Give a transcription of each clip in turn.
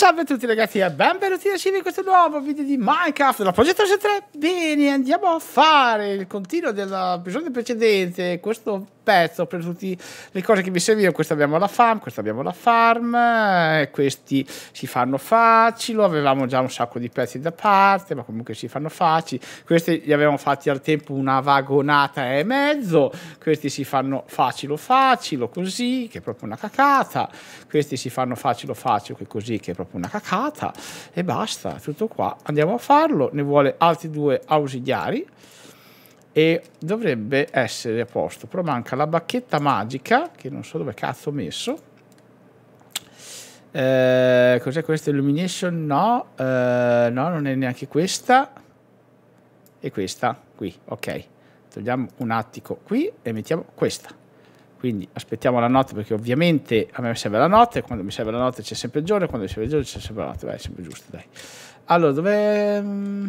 Salve a tutti ragazzi e benvenuti a Civi in questo nuovo video di Minecraft della Progetto 3 Bene, andiamo a fare il continuo dell'episodio precedente, questo pezzo per tutte le cose che mi servivano, questa abbiamo la farm, questa abbiamo la farm, eh, questi si fanno facili, avevamo già un sacco di pezzi da parte, ma comunque si fanno facili, questi li avevamo fatti al tempo una vagonata e mezzo, questi si fanno facile facile così, che è proprio una cacata, questi si fanno facile facile così, che è proprio proprio una cacata e basta, tutto qua, andiamo a farlo, ne vuole altri due ausiliari e dovrebbe essere a posto, però manca la bacchetta magica, che non so dove cazzo ho messo, eh, cos'è questa illumination? No, eh, no, non è neanche questa. E questa qui, ok. Togliamo un attico qui e mettiamo questa. Quindi aspettiamo la notte perché ovviamente a me serve la notte, quando mi serve la notte c'è sempre il giorno, quando mi serve il giorno c'è sempre la notte, vai, è sempre giusto, dai. Allora, dov'è... Mm,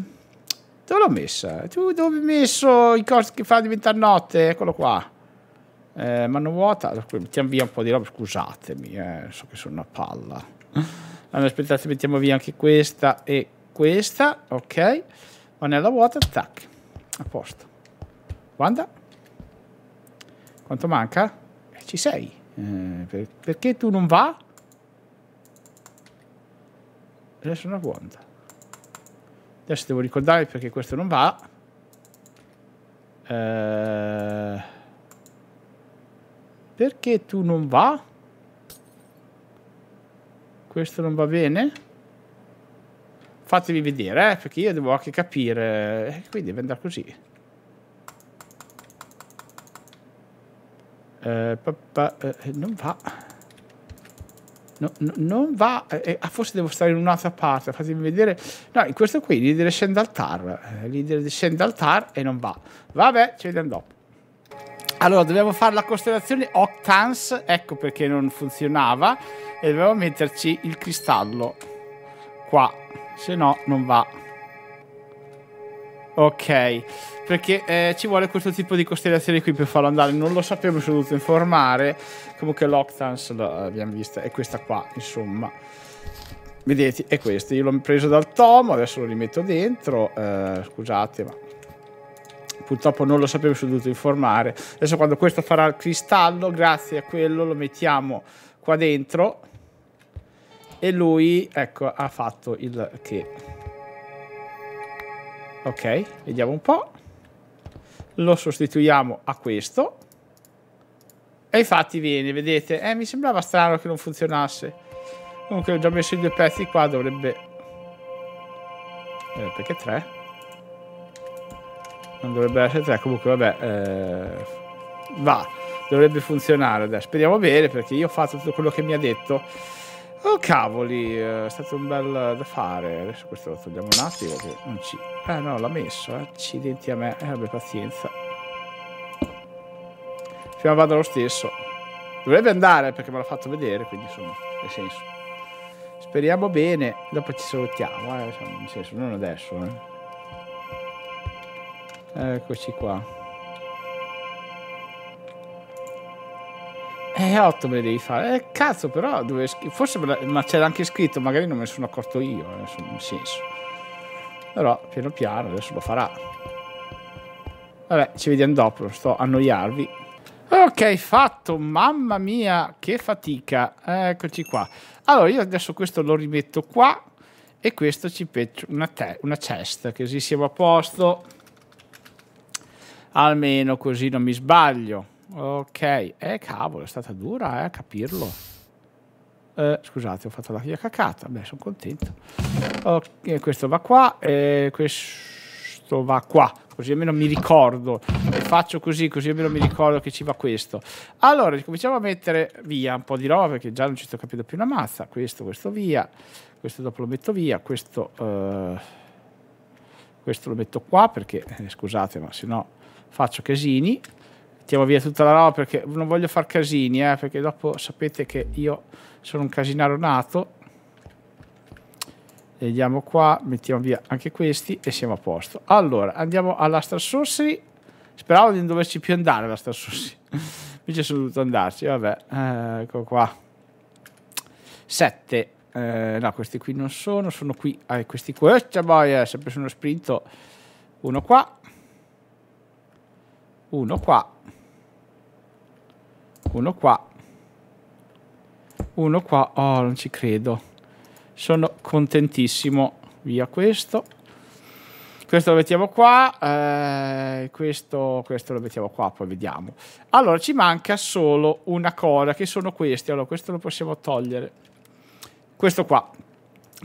dove l'ho messa? Tu dove hai messo i costi che fa diventare notte? Eccolo qua. Eh, mano vuota. Mettiamo via un po' di roba. Scusatemi, eh, so che sono una palla. Allora, aspettate, mettiamo via anche questa e questa. Ok. Manella vuota, tac. A posto. Guarda. Quanto manca? Eh, ci sei. Eh, per, perché tu non va? Adesso una vuota. Adesso devo ricordare perché questo non va. Eh, perché tu non va? Questo non va bene? Fatevi vedere, eh, perché io devo anche capire. Eh, quindi deve andare così. Eh, papà, eh, non va. No, no, non va. Eh, eh ah, forse devo stare in un'altra parte. Fatemi vedere. No, in questo qui, leader scende al TAR. Eh, leader scende al TAR e non va. Vabbè, ci vediamo dopo. Allora, dobbiamo fare la costellazione Octans. Ecco perché non funzionava. E dobbiamo metterci il cristallo qua. Se no, non va. Ok, perché eh, ci vuole questo tipo di costellazione qui per farlo andare. Non lo sapevo, sono dovuto informare. Comunque l'Octans l'abbiamo vista, è questa qua, insomma. Vedete, è questo. Io l'ho preso dal Tom, adesso lo rimetto dentro. Eh, scusate, ma purtroppo non lo sapevo, sono dovuto informare. Adesso quando questo farà il cristallo, grazie a quello lo mettiamo qua dentro. E lui, ecco, ha fatto il che... Ok, vediamo un po'. Lo sostituiamo a questo. E infatti viene, vedete? Eh, mi sembrava strano che non funzionasse. Comunque ho già messo i due pezzi qua, dovrebbe... Eh, perché tre? Non dovrebbe essere tre, comunque vabbè. Eh... va, dovrebbe funzionare adesso. Speriamo bene perché io ho fatto tutto quello che mi ha detto. Oh cavoli, eh, è stato un bel eh, da fare. Adesso questo lo togliamo un attimo che non ci... Eh no, l'ha messo, eh. accidenti a me. Eh vabbè, pazienza. Prima vado lo stesso. Dovrebbe andare perché me l'ha fatto vedere, quindi insomma, nel senso. Speriamo bene, dopo ci salutiamo, eh, nel senso, non adesso. Eh. Eccoci qua. Eh, 8 me le devi fare. Eh, cazzo, però, dove, forse la, ma c'era anche scritto, magari non me ne sono accorto io, eh, nel senso. Però, piano piano, adesso lo farà. Vabbè, ci vediamo dopo, non sto a annoiarvi. Ok, fatto, mamma mia, che fatica. Eccoci qua. Allora, io adesso questo lo rimetto qua e questo ci peccio una, una cesta, così siamo a posto. Almeno così non mi sbaglio. Ok, eh cavolo, è stata dura eh, capirlo. Eh, scusate, ho fatto la chia cacata. Beh, sono contento. Okay, eh, questo va qua e eh, questo va qua. Così almeno mi ricordo. E faccio così, così almeno mi ricordo che ci va questo. Allora, cominciamo a mettere via un po' di roba perché già non ci sto capendo più una mazza. Questo, questo via. Questo dopo lo metto via. Questo, eh, questo lo metto qua perché, eh, scusate, ma se no faccio casini. Mettiamo via tutta la roba perché non voglio far casini, eh, perché dopo sapete che io sono un casinaro nato. Vediamo qua, mettiamo via anche questi e siamo a posto. Allora, andiamo alla Strassorsi. Speravo di non doverci più andare alla Strassorsi. Invece sono dovuto andarci, vabbè. Eh, ecco qua. Sette. Eh, no, questi qui non sono, sono qui. Eh, questi qua. Eh, boia, sempre sono sprinto. Uno qua. Uno qua. Uno qua. Uno qua. Oh, non ci credo. Sono contentissimo. Via questo. Questo lo mettiamo qua. Eh, questo, questo lo mettiamo qua, poi vediamo. Allora, ci manca solo una cosa, che sono questi. Allora, questo lo possiamo togliere. Questo qua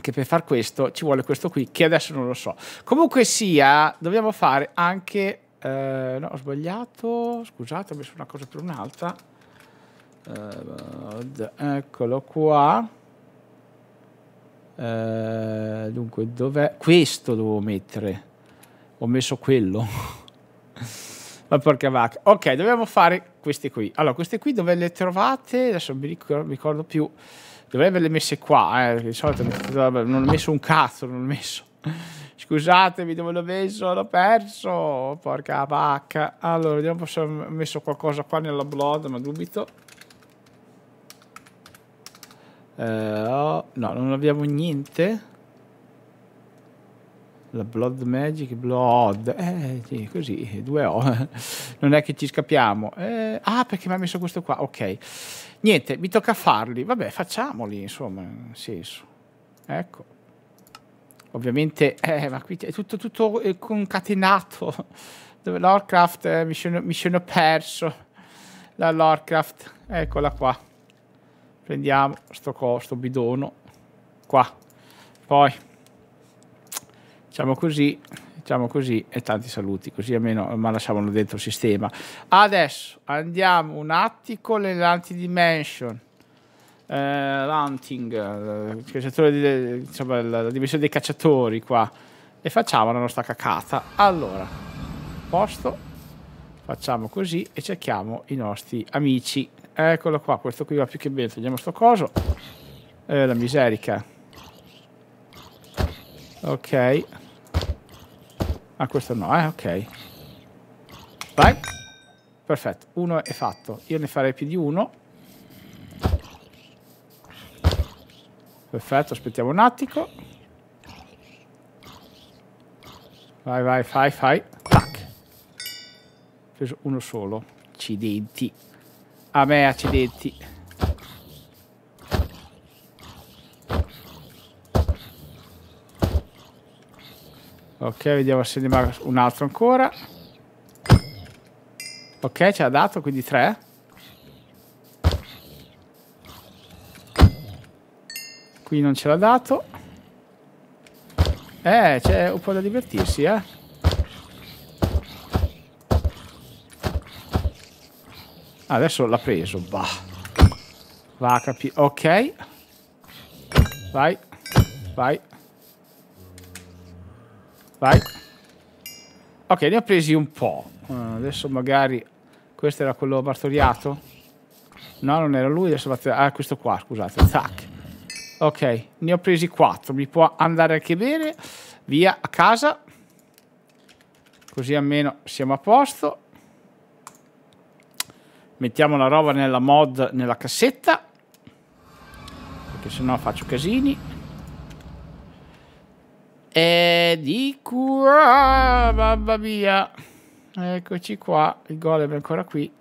che per far questo ci vuole questo qui che adesso non lo so comunque sia dobbiamo fare anche eh, no ho sbagliato scusate ho messo una cosa per un'altra eh, eccolo qua. Uh, dunque, dov'è? Questo dovevo mettere. Ho messo quello. Ma porca vacca. Ok, dobbiamo fare queste qui. Allora, queste qui dove le trovate? Adesso mi ricordo, ricordo più. Dovrei averle messe qua, eh, di solito non ho messo un cazzo, non ho messo. Scusatemi dove l'ho messo, l'ho perso. Porca vacca. Allora, vediamo se ho messo qualcosa qua nella blood, ma dubito. Uh, no, non abbiamo niente. La Blood Magic, Blood. Eh, così, due o non è che ci scappiamo. Eh, ah, perché mi ha messo questo qua. Ok. Niente, mi tocca farli. Vabbè, facciamoli, insomma, in senso. Ecco. Ovviamente, eh, ma qui è tutto, tutto eh, concatenato. Dove Lovecraft, eh, mi, sono, mi sono perso. La Lovecraft, eccola qua prendiamo sto, co, sto bidono qua poi facciamo così facciamo così e tanti saluti così almeno ma lasciamolo dentro il sistema adesso andiamo un attimo nell'antidimension eh, l'hunting eh, la dimensione dei cacciatori qua e facciamo la nostra cacata allora posto facciamo così e cerchiamo i nostri amici Eccolo qua, questo qui va più che bene. Togliamo sto coso. Eh, la miserica. Ok. Ah, questo no, eh, ok. Vai. Perfetto, uno è fatto. Io ne farei più di uno. Perfetto, aspettiamo un attimo. Vai, vai, fai, fai. Tac. Ho preso uno solo. Accidenti. A me, accidenti. Ok, vediamo se ne manca un altro ancora. Ok, ce l'ha dato, quindi tre. Qui non ce l'ha dato. Eh, c'è un po' da divertirsi, eh. Ah, adesso l'ha preso. Bah. Va a capire. Ok. Vai. Vai. Vai. Ok, ne ho presi un po'. Uh, adesso magari... Questo era quello martoriato? No, non era lui. Adesso vado... Ah, questo qua, scusate. Tac. Ok, ne ho presi quattro. Mi può andare anche bene. Via a casa. Così almeno siamo a posto. Mettiamo la roba nella mod, nella cassetta. Perché sennò faccio casini. E di qua, mamma mia. Eccoci qua, il golem è ancora qui.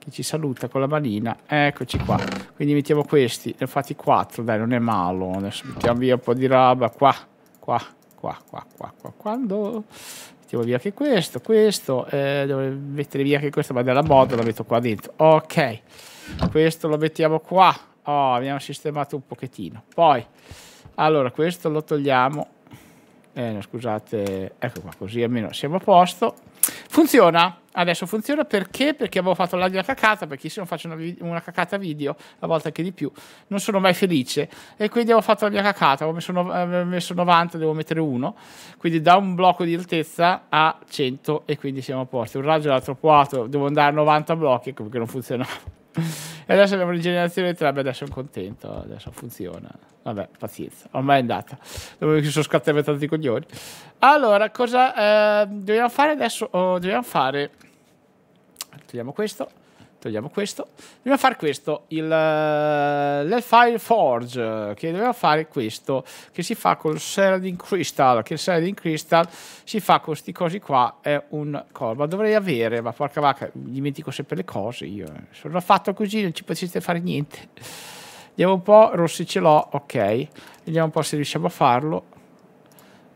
Che ci saluta con la manina. Eccoci qua. Quindi mettiamo questi, ne ho fatti quattro, dai, non è malo. Adesso mettiamo via un po' di roba qua, qua, qua, qua, qua, qua. Quando Mettiamo via anche questo, questo, eh, devo mettere via anche questo, ma della mod lo metto qua dentro. Ok, questo lo mettiamo qua. Oh, abbiamo sistemato un pochettino. Poi, allora, questo lo togliamo. Eh, no, scusate, ecco qua, così almeno siamo a posto. Funziona. Adesso funziona perché? Perché avevo fatto la mia cacata, perché se non faccio una, una, cacata video, a volte anche di più, non sono mai felice. E quindi avevo fatto la mia cacata, avevo messo, no, avevo messo 90, devo mettere 1. Quindi da un blocco di altezza a 100 e quindi siamo a posto. Un raggio l'altro troppo alto, devo andare a 90 blocchi, perché non funzionava. E adesso abbiamo rigenerazione 3, beh, adesso sono contento, adesso funziona. Vabbè, pazienza, ormai è andata. Dopo che sono scattato tanti coglioni. Allora, cosa eh, dobbiamo fare adesso? Oh, dobbiamo fare... Togliamo questo. Togliamo questo. Dobbiamo fare questo, il, eh, l'Elfire Forge, eh, che dobbiamo fare questo, che si fa col Sharding Crystal, che il Sharding Crystal si fa con questi cosi qua, è un cosa, ma dovrei avere, ma porca vacca, dimentico sempre le cose io, eh. sono fatto così, non ci potete fare niente. Vediamo un po', rossi ce l'ho, ok, vediamo un po' se riusciamo a farlo.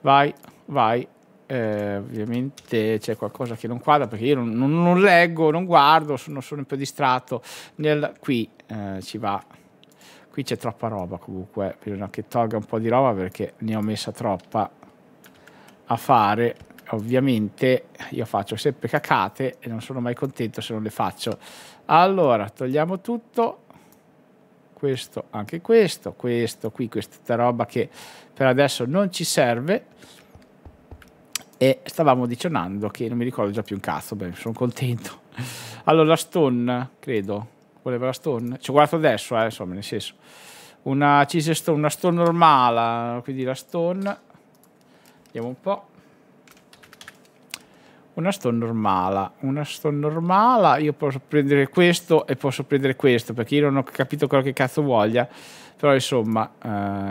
Vai, vai, eh, ovviamente c'è qualcosa che non quadra perché io non, non, non leggo, non guardo, sono, sono un po' distratto. Nel, qui eh, ci va, qui c'è troppa roba comunque, bisogna che tolga un po' di roba perché ne ho messa troppa a fare. Ovviamente io faccio sempre cacate e non sono mai contento se non le faccio. Allora, togliamo tutto. Questo, anche questo, questo qui, questa roba che per adesso non ci serve e stavamo dicendo che non mi ricordo già più un cazzo, beh, sono contento. Allora, la Stone, credo, voleva la Stone, ci ho guardato adesso, eh, insomma, nel senso, una Cheese Stone, una Stone normale, quindi la Stone, vediamo un po'. Una Stone normale, una Stone normale, io posso prendere questo e posso prendere questo, perché io non ho capito quello che cazzo voglia, però insomma,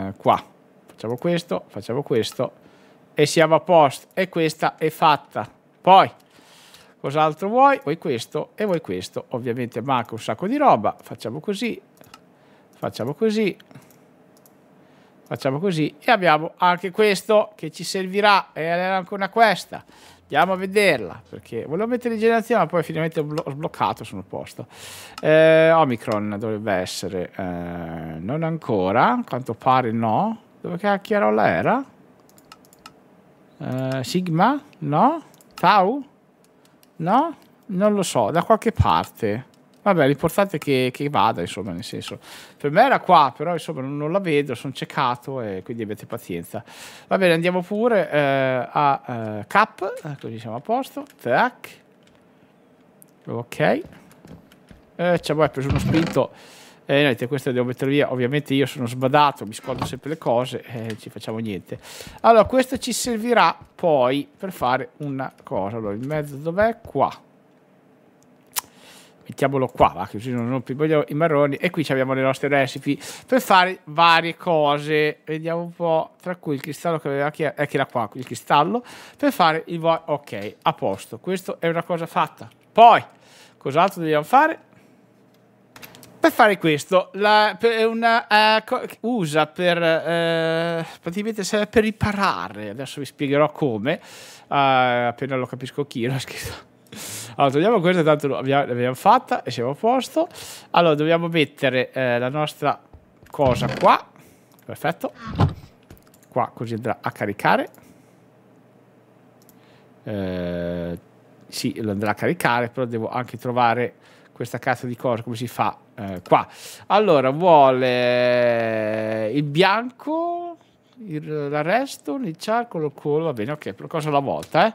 eh, qua, facciamo questo, facciamo questo, e siamo a posto e questa è fatta poi cos'altro vuoi vuoi questo e vuoi questo ovviamente manca un sacco di roba facciamo così facciamo così facciamo così e abbiamo anche questo che ci servirà e era anche una questa andiamo a vederla perché volevo mettere in generazione ma poi finalmente ho sbloccato sono a posto eh, Omicron dovrebbe essere eh, non ancora a quanto pare no dove cacchierola era? Eh, Sigma? No? Tau? No? Non lo so, da qualche parte. Vabbè, l'importante è che, che, vada, insomma, nel senso. Per me era qua, però insomma non la vedo, sono ceccato e quindi abbiate pazienza. Va bene, andiamo pure eh, a eh, cap, così ecco, siamo a posto. Tac. Ok. Eh, ci abbiamo preso uno spinto eh, niente, queste devo mettere via. Ovviamente io sono sbadato, mi scordo sempre le cose e eh, ci facciamo niente. Allora, questo ci servirà poi per fare una cosa. Allora, il mezzo dov'è? Qua. Mettiamolo qua, va, così non ho più i marroni. E qui abbiamo le nostre recipe per fare varie cose. Vediamo un po', tra cui il cristallo che aveva chi è, eh, che era qua, il cristallo, per fare il... Ok, a posto. Questa è una cosa fatta. Poi, cos'altro dobbiamo fare? Per fare questo, la, per una, uh, usa per, uh, praticamente serve per riparare, adesso vi spiegherò come, uh, appena lo capisco Kiro ha scritto. Allora, togliamo questa, tanto l'abbiamo, fatta e siamo a posto. Allora, dobbiamo mettere eh, la nostra cosa qua. Perfetto. Qua, così andrà a caricare. Eh, sì, lo andrà a caricare, però devo anche trovare questa cazzo di cosa, come si fa eh, qua. Allora, vuole il bianco, il, l'arresto, il charcoal, cool, va bene, ok, per cosa alla volta, eh.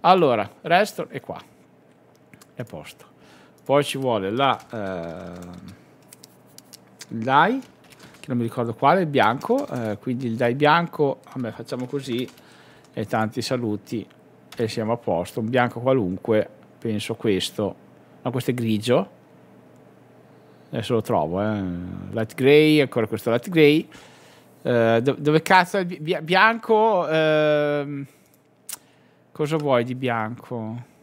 Allora, resto è qua, è a posto. Poi ci vuole la... Eh, dai, che non mi ricordo quale, il bianco, eh, quindi il dai bianco, vabbè, facciamo così, e tanti saluti, e siamo a posto, un bianco qualunque, penso questo, no questo è grigio adesso lo trovo eh. light gray ancora questo light gray eh, dove cazzo è bi bianco eh, cosa vuoi di bianco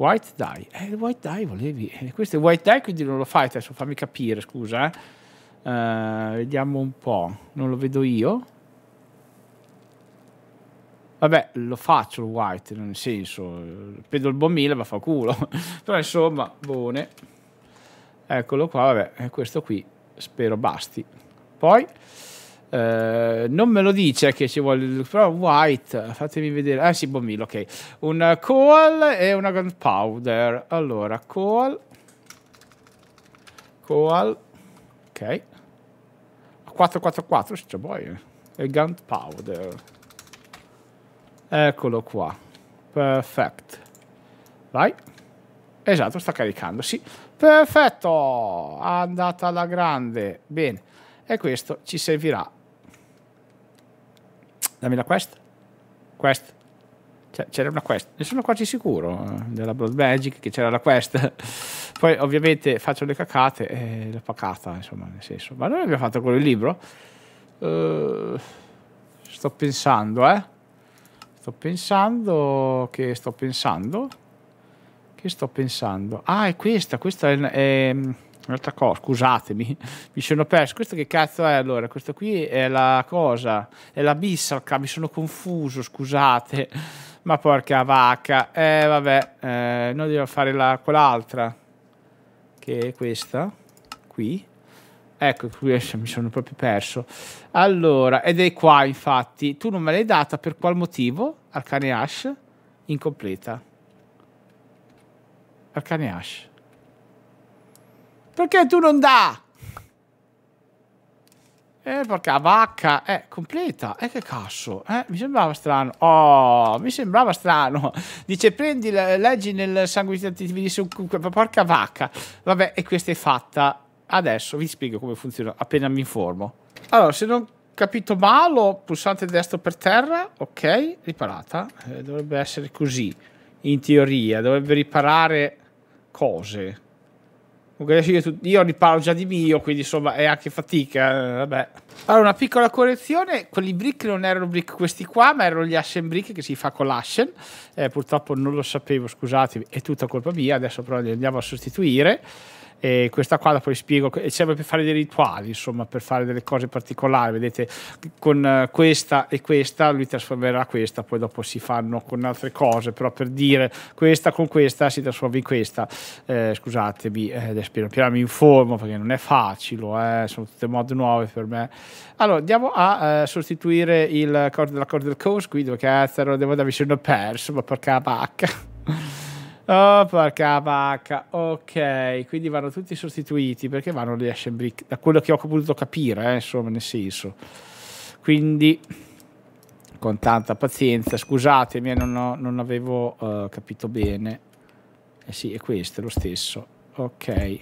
White dye. Eh, white dye volevi. Eh, questo è white dye, quindi non lo fai adesso, fammi capire, scusa. Eh. Uh, vediamo un po'. Non lo vedo io. Vabbè, lo faccio il white, nel senso, vedo il buon mille, ma fa culo. Però insomma, buone. Eccolo qua, vabbè, eh, questo qui spero basti. Poi, eh, non me lo dice che ci vuole, però white, fatemi vedere. Ah sì, buon ok. Un coal e una gunpowder. Allora, coal. Coal. Ok. 444, se c'è poi. E gunpowder. Eccolo qua. Perfetto. Vai. Esatto, sta caricando, sì. Perfetto! Andata alla grande. Bene. E questo ci servirà. Dammi la quest. Quest. C'era una quest. Ne sono quasi sicuro eh, della Blood Magic che c'era la quest. Poi ovviamente faccio le cacate e la pacata, insomma, nel senso. Ma noi abbiamo fatto quello il libro? Uh, sto pensando, eh. Sto pensando che sto pensando. Che sto pensando? Ah, è questa, questa è, è mm, un'altra cosa, scusatemi, mi sono perso. Questo che cazzo è allora? Questa qui è la cosa, è la bissalca, mi sono confuso, scusate. Ma porca vacca. Eh, vabbè, eh, noi dobbiamo fare la, quell'altra. Che è questa, qui. Ecco, qui mi sono proprio perso. Allora, ed è qua infatti. Tu non me l'hai data per qual motivo? Arcane Ash? Incompleta. Arcane Ash. Perché tu non da? Eh, porca vacca, è eh, completa, eh, che cazzo, eh, mi sembrava strano, oh, mi sembrava strano, dice prendi, leggi nel sangue di porca vacca, vabbè, e questa è fatta, Adesso vi spiego come funziona appena mi informo. Allora, se non ho capito male, pulsante destro per terra, ok, riparata. Eh, dovrebbe essere così, in teoria, dovrebbe riparare cose. Io riparo già di mio, quindi insomma è anche fatica. Eh, vabbè. Allora, una piccola correzione: quelli brick non erano brick questi qua, ma erano gli Ashen brick che si fa con l'Ashen. Eh, purtroppo non lo sapevo, scusatemi, è tutta colpa mia. Adesso però li andiamo a sostituire e questa qua la poi spiego, serve per fare dei rituali, insomma, per fare delle cose particolari, vedete, con eh, questa e questa lui trasformerà questa, poi dopo si fanno con altre cose, però per dire questa con questa si trasforma in questa, eh, scusatemi, eh, adesso piano piano mi informo perché non è facile, eh, sono tutte mod nuove per me. Allora, andiamo a eh, sostituire il corda della del coast qui, dove cazzo, devo andare se non perso, ma porca vacca. Oh, porca vacca. Ok, quindi vanno tutti sostituiti perché vanno lì a Brick, da quello che ho potuto capire, eh, insomma, nel senso. Quindi, con tanta pazienza, scusatemi, eh, non, ho, non avevo uh, capito bene. Eh sì, è questo, è lo stesso. Ok.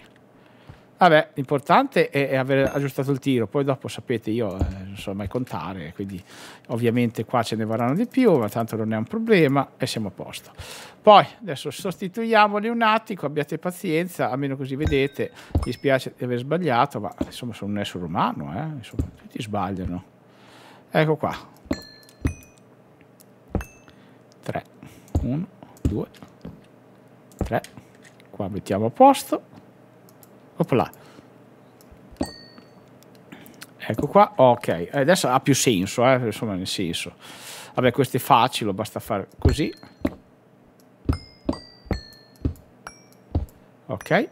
Vabbè, l'importante è, è, aver aggiustato il tiro, poi dopo sapete io eh, non so mai contare, quindi ovviamente qua ce ne varranno di più, ma tanto non è un problema e siamo a posto. Poi adesso sostituiamoli un attimo, abbiate pazienza, almeno così vedete, mi spiace di aver sbagliato, ma insomma sono un essere umano, eh? insomma, tutti sbagliano. Ecco qua. 3, 1, 2, 3, qua mettiamo a posto Opla. Ecco qua, ok. Adesso ha più senso, eh? insomma, nel senso. Vabbè, questo è facile, basta fare così. Ok.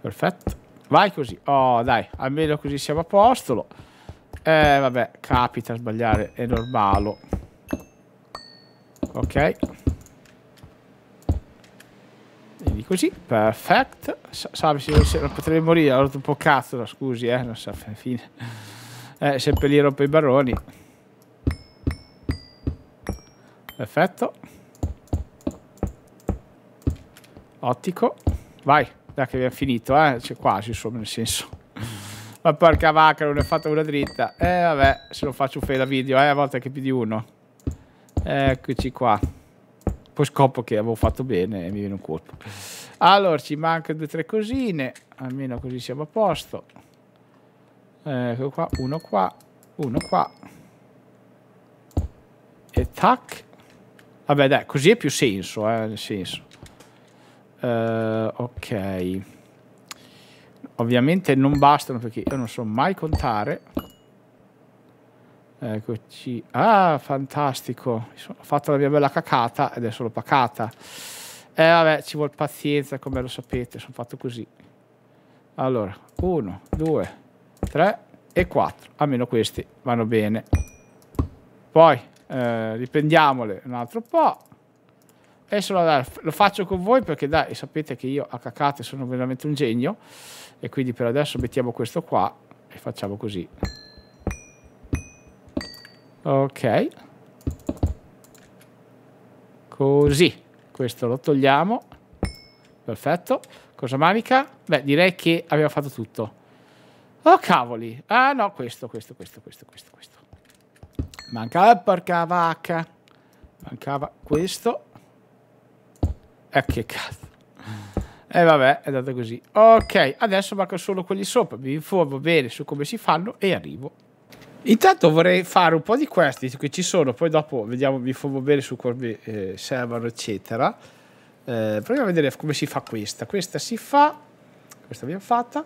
Perfetto. Vai così. Oh, dai, almeno così siamo a posto. Eh, vabbè, capita sbagliare, è normale. Ok quindi così, perfetto. Salve, se non potrei morire, ho rotto un po' cazzo, no, scusi, eh, non so, fine. Eh, sempre lì rompo i baroni. Perfetto. Ottico. Vai, dai che abbiamo finito, eh. C'è cioè quasi, insomma, nel senso. Ma porca vacca, non ne ho fatta una dritta. Eh, vabbè, se lo faccio fai da video, eh, a volte anche più di uno. Eccoci qua. Poi scopo che avevo fatto bene e mi viene un colpo. Allora, ci mancano due o tre cosine, almeno così siamo a posto. Ecco qua, uno qua, uno qua. E tac. Vabbè dai, così è più senso, eh, nel senso. Uh, ok. Ovviamente non bastano perché io non so mai contare. Eccoci. Ah, fantastico. Ho fatto la mia bella cacata ed è solo pacata. Eh vabbè, ci vuole pazienza, come lo sapete, sono fatto così. Allora, uno, due, tre e quattro. Almeno questi vanno bene. Poi, eh, riprendiamole un altro po'. Adesso lo faccio con voi perché dai, sapete che io a cacate sono veramente un genio. E quindi per adesso mettiamo questo qua e facciamo così ok così questo lo togliamo perfetto cosa manica beh direi che abbiamo fatto tutto oh cavoli ah no questo questo questo questo questo questo mancava eh, porca vacca mancava questo e eh, che cazzo e eh, vabbè è andata così ok adesso manca solo quelli sopra vi informo bene su come si fanno e arrivo Intanto vorrei fare un po' di questi che ci sono, poi dopo vediamo, vi fanno bene su come eh, servono, eccetera. Eh, proviamo a vedere come si fa questa. Questa si fa, questa abbiamo fatta,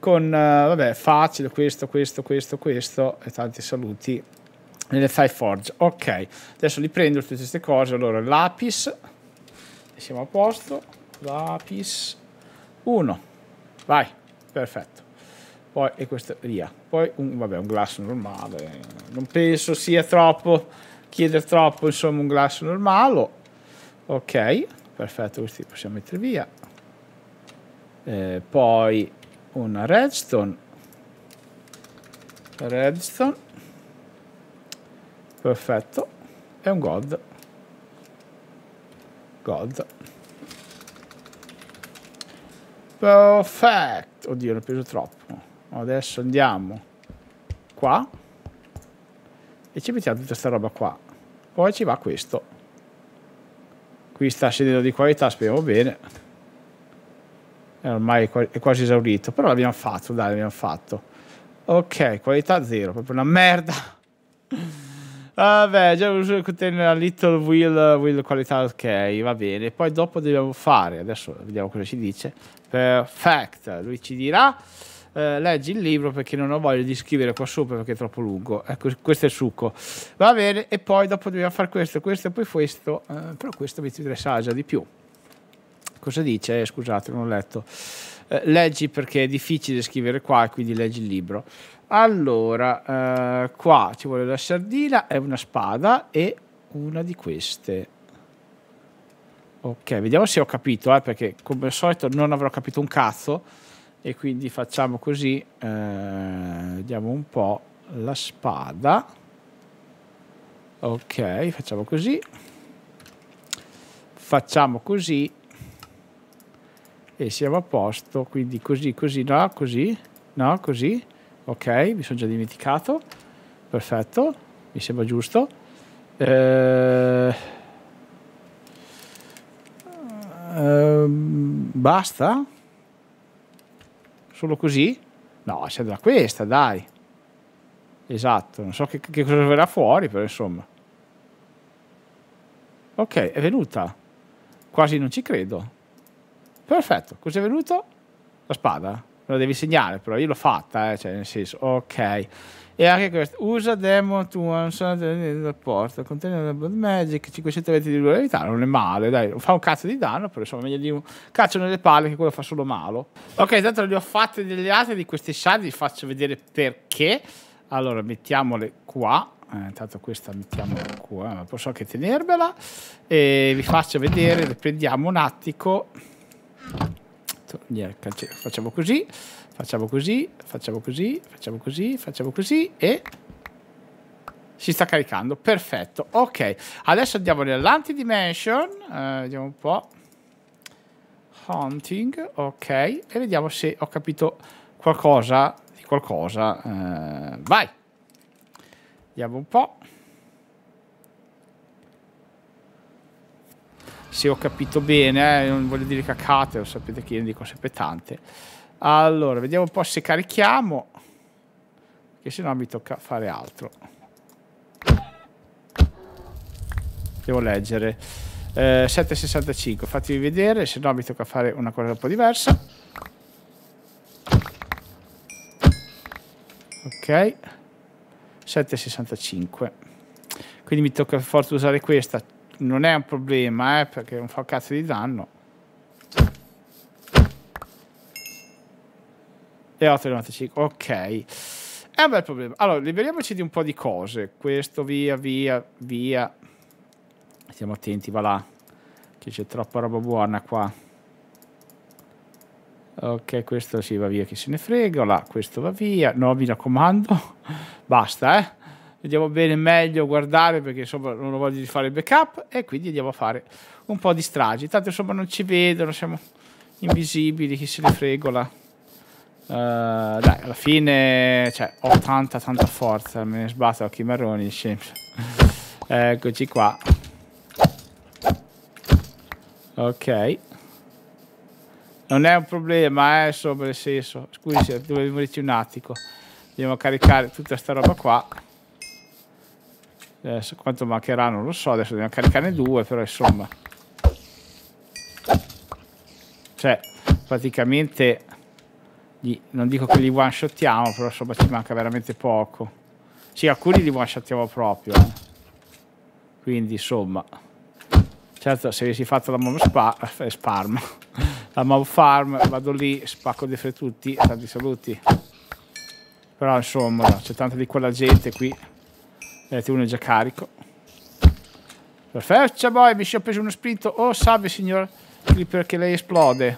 con, eh, vabbè, facile, questo, questo, questo, questo, e tanti saluti nelle file forge. Ok, adesso li prendo tutte queste cose, allora lapis, siamo a posto, lapis 1, vai, perfetto poi e questa via poi un, vabbè, un glasso normale non penso sia troppo chiedere troppo insomma un glass normale ok perfetto questi possiamo mettere via eh, poi una redstone redstone perfetto e un god god perfetto oddio ne ho preso troppo adesso andiamo qua e ci mettiamo tutta questa roba qua poi ci va questo qui sta sedendo di qualità speriamo bene è ormai è quasi esaurito però l'abbiamo fatto dai l'abbiamo fatto ok qualità zero proprio una merda vabbè già uso il container little wheel, wheel qualità ok va bene poi dopo dobbiamo fare adesso vediamo cosa ci dice perfect lui ci dirà eh, leggi il libro perché non ho voglia di scrivere qua sopra perché è troppo lungo. Ecco, questo è il succo. Va bene, e poi dopo dobbiamo fare questo, questo e poi questo, eh, però questo mi interessa già di più. Cosa dice? Eh, scusate, non ho letto. Eh, leggi perché è difficile scrivere qua quindi leggi il libro. Allora, eh, qua ci vuole la sardina, è una spada e una di queste. Ok, vediamo se ho capito, eh, perché come al solito non avrò capito un cazzo e quindi facciamo così eh, diamo un po' la spada ok facciamo così facciamo così e siamo a posto quindi così così no così no così ok mi sono già dimenticato perfetto mi sembra giusto eh, eh, basta Solo così? No, c'è da questa, dai. Esatto, non so che, che cosa verrà fuori, però insomma. Ok, è venuta. Quasi non ci credo. Perfetto, cos'è venuto? La spada me lo devi segnare, però io l'ho fatta, eh, cioè nel senso, ok. E anche questo, usa demo to one del porto, contenere la Blood Magic, 520 di regolarità, non è male, dai, fa un cazzo di danno, però insomma meglio di un cazzo nelle palle che quello fa solo malo. Ok, intanto le ho fatte delle altre di queste shard, vi faccio vedere perché. Allora, mettiamole qua, eh, intanto questa mettiamola qua, eh, posso anche tenermela, e vi faccio vedere, le prendiamo un attimo perfetto facciamo così facciamo così facciamo così facciamo così facciamo così e si sta caricando perfetto ok adesso andiamo nell'antidimension eh, vediamo un po' hunting ok e vediamo se ho capito qualcosa di qualcosa eh, vai vediamo un po' se ho capito bene, eh, non voglio dire cacate, lo sapete che io ne dico sempre tante. Allora, vediamo un po' se carichiamo, che se no mi tocca fare altro. Devo leggere. Eh, 7,65, fatevi vedere, se no mi tocca fare una cosa un po' diversa. Ok, 7,65. Quindi mi tocca forse usare questa non è un problema, eh, perché non fa cazzo di danno. E 8,95, ok. È un bel problema. Allora, liberiamoci di un po' di cose. Questo via, via, via. Stiamo attenti, va là. Che c'è troppa roba buona qua. Ok, questo si sì, va via, che se ne frega. Là, questo va via. No, mi raccomando. Basta, eh vediamo bene meglio guardare perché insomma non di fare il backup e quindi andiamo a fare un po' di stragi tanto insomma non ci vedono siamo invisibili chi se ne fregola uh, dai alla fine cioè, ho tanta tanta forza me ne sbatto occhi marroni eccoci qua ok non è un problema eh, insomma nel senso scusi dovevo dirci un attimo andiamo a caricare tutta sta roba qua Adesso eh, quanto mancherà non lo so, adesso dobbiamo caricarne due, però insomma. Cioè, praticamente, gli, non dico che li one shottiamo, però insomma ci manca veramente poco. Sì, alcuni li one shottiamo proprio. Eh. Quindi insomma. Certo, se avessi fatto la mob spa, eh, sparm, la mob farm, vado lì, spacco di fre tutti, tanti saluti. Però insomma, c'è tanta di quella gente qui. Vedete, uno è già carico. Perfetto, boy, mi ci ho preso uno spinto. Oh, salve, signor Flipper, che lei esplode.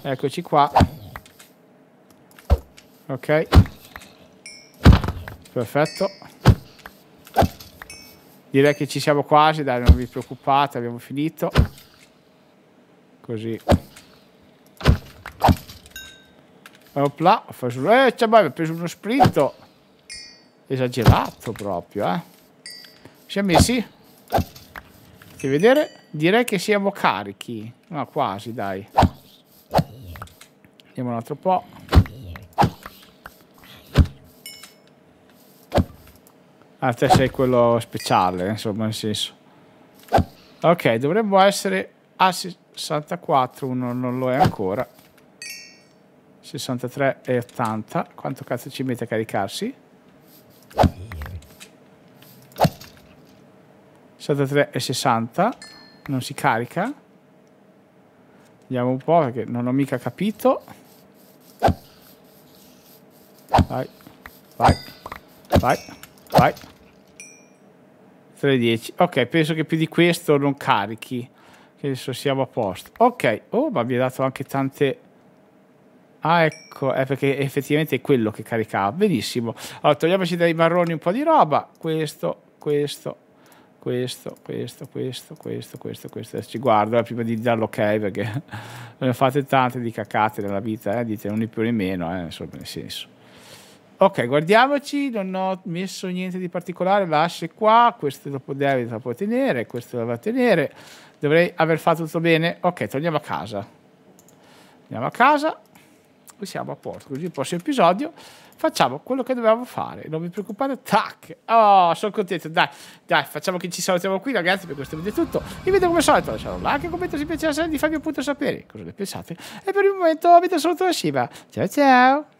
Eccoci qua. Ok. Perfetto. Direi che ci siamo quasi, dai, non vi preoccupate, abbiamo finito. Così. Opla, ho preso... Eh, boy, mi preso uno sprinto esagerato proprio, eh. Ci Siamo messi? Che vedere? Direi che siamo carichi. Ma quasi, dai. Andiamo un altro po'. Ah, te sei quello speciale, eh, insomma, nel senso. Ok, dovremmo essere a 64, uno non lo è ancora. 63 e 80. Quanto cazzo ci mette a caricarsi? e 60 non si carica vediamo un po' perché non ho mica capito vai vai vai vai 310 ok penso che più di questo non carichi che adesso siamo a posto ok oh ma vi ha dato anche tante Ah, ecco, è perché effettivamente è quello che caricava. Benissimo. Allora, togliamoci dai marroni un po' di roba. Questo, questo, questo, questo, questo, questo, questo, questo. Adesso ci guardo eh, prima di darlo ok perché ne fate tante di cacate nella vita, eh? dite non di più né meno, eh? insomma, nel senso. Ok, guardiamoci, non ho messo niente di particolare, lasce qua, questo dopo deve, lo può tenere, questo lo va a tenere, dovrei aver fatto tutto bene. Ok, torniamo a casa. Andiamo a casa e siamo a porto, così il prossimo episodio facciamo quello che dovevamo fare. Non vi preoccupate, tac. Oh, sono contento. Dai, dai, facciamo che ci salutiamo qui, ragazzi. Per questo video è tutto. Vi vedo come al solito. Lasciate un like, un commento se piace la serie, di farvi appunto sapere cosa ne pensate. E per il momento vi saluto da Shiva. Ciao ciao.